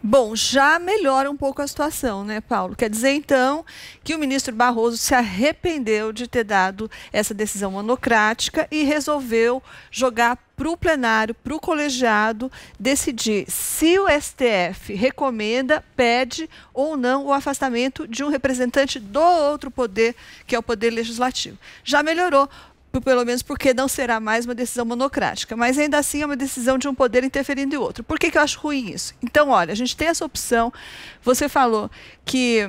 Bom, já melhora um pouco a situação, né, Paulo? Quer dizer, então, que o ministro Barroso se arrependeu de ter dado essa decisão monocrática e resolveu jogar para o plenário, para o colegiado, decidir se o STF recomenda, pede ou não o afastamento de um representante do outro poder, que é o Poder Legislativo. Já melhorou pelo menos porque não será mais uma decisão monocrática, mas ainda assim é uma decisão de um poder interferindo em outro. Por que, que eu acho ruim isso? Então, olha, a gente tem essa opção. Você falou que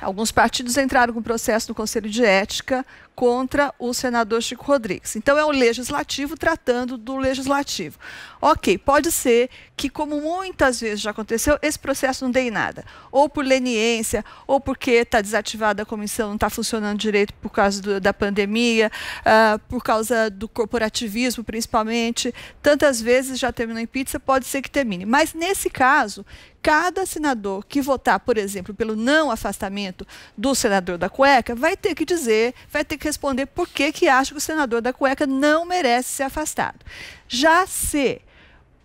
alguns partidos entraram com processo no Conselho de Ética contra o senador Chico Rodrigues. Então é o legislativo tratando do legislativo. Ok, pode ser que, como muitas vezes já aconteceu, esse processo não dê em nada. Ou por leniência, ou porque está desativada a comissão, não está funcionando direito por causa do, da pandemia, uh, por causa do corporativismo, principalmente. Tantas vezes já terminou em pizza, pode ser que termine. Mas nesse caso, cada senador que votar, por exemplo, pelo não afastamento do senador da cueca, vai ter que dizer, vai ter que responder por que, que acha que o senador da cueca não merece ser afastado. Já se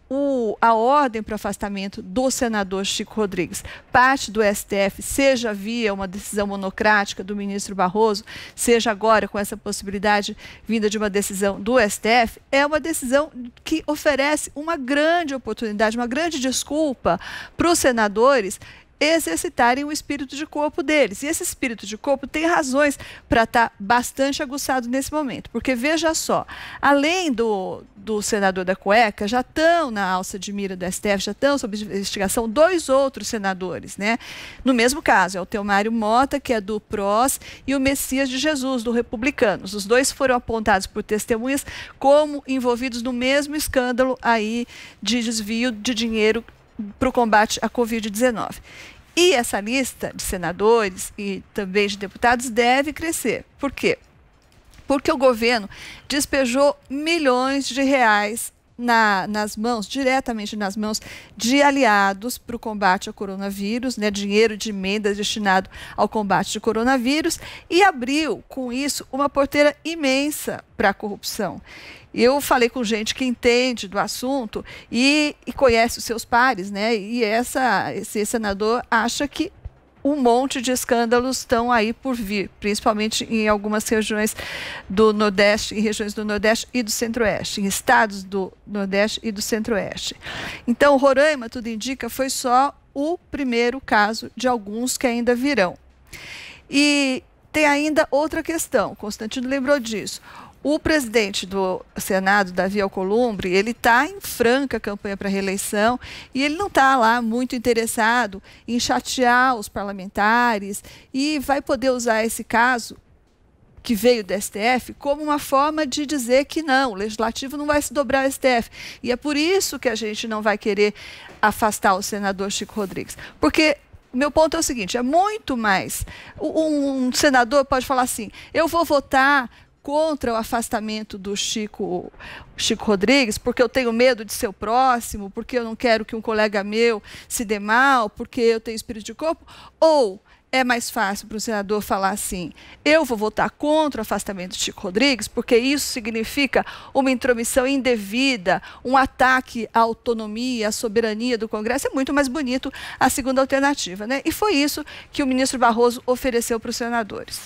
o, a ordem para o afastamento do senador Chico Rodrigues parte do STF, seja via uma decisão monocrática do ministro Barroso, seja agora com essa possibilidade vinda de uma decisão do STF, é uma decisão que oferece uma grande oportunidade, uma grande desculpa para os senadores exercitarem o espírito de corpo deles. E esse espírito de corpo tem razões para estar tá bastante aguçado nesse momento. Porque veja só, além do, do senador da cueca, já estão na alça de mira do STF, já estão sob investigação dois outros senadores, né? No mesmo caso, é o Teomário Mota, que é do PROS, e o Messias de Jesus, do Republicanos. Os dois foram apontados por testemunhas como envolvidos no mesmo escândalo aí de desvio de dinheiro para o combate à Covid-19. E essa lista de senadores e também de deputados deve crescer. Por quê? Porque o governo despejou milhões de reais na, nas mãos, diretamente nas mãos de aliados para o combate ao coronavírus, né, dinheiro de emendas destinado ao combate ao coronavírus, e abriu com isso uma porteira imensa para a corrupção. Eu falei com gente que entende do assunto e, e conhece os seus pares, né? E essa, esse senador acha que um monte de escândalos estão aí por vir, principalmente em algumas regiões do Nordeste, em regiões do Nordeste e do Centro-Oeste, em estados do Nordeste e do Centro-Oeste. Então, Roraima, tudo indica, foi só o primeiro caso de alguns que ainda virão. E tem ainda outra questão, Constantino lembrou disso. O presidente do Senado, Davi Alcolumbre, ele está em franca campanha para reeleição e ele não está lá muito interessado em chatear os parlamentares e vai poder usar esse caso que veio do STF como uma forma de dizer que não, o legislativo não vai se dobrar ao STF. E é por isso que a gente não vai querer afastar o senador Chico Rodrigues. Porque meu ponto é o seguinte: é muito mais. Um, um, senador pode falar assim: eu vou votar contra o afastamento do Chico, Chico Rodrigues, porque eu tenho medo de ser o próximo, porque eu não quero que um colega meu se dê mal, porque eu tenho espírito de corpo, ou é mais fácil para o senador falar assim: eu vou votar contra o afastamento do Chico Rodrigues, porque isso significa uma intromissão indevida, um ataque à autonomia, à soberania do Congresso. É muito mais bonito a segunda alternativa. Né? E foi isso que o ministro Barroso ofereceu para os senadores.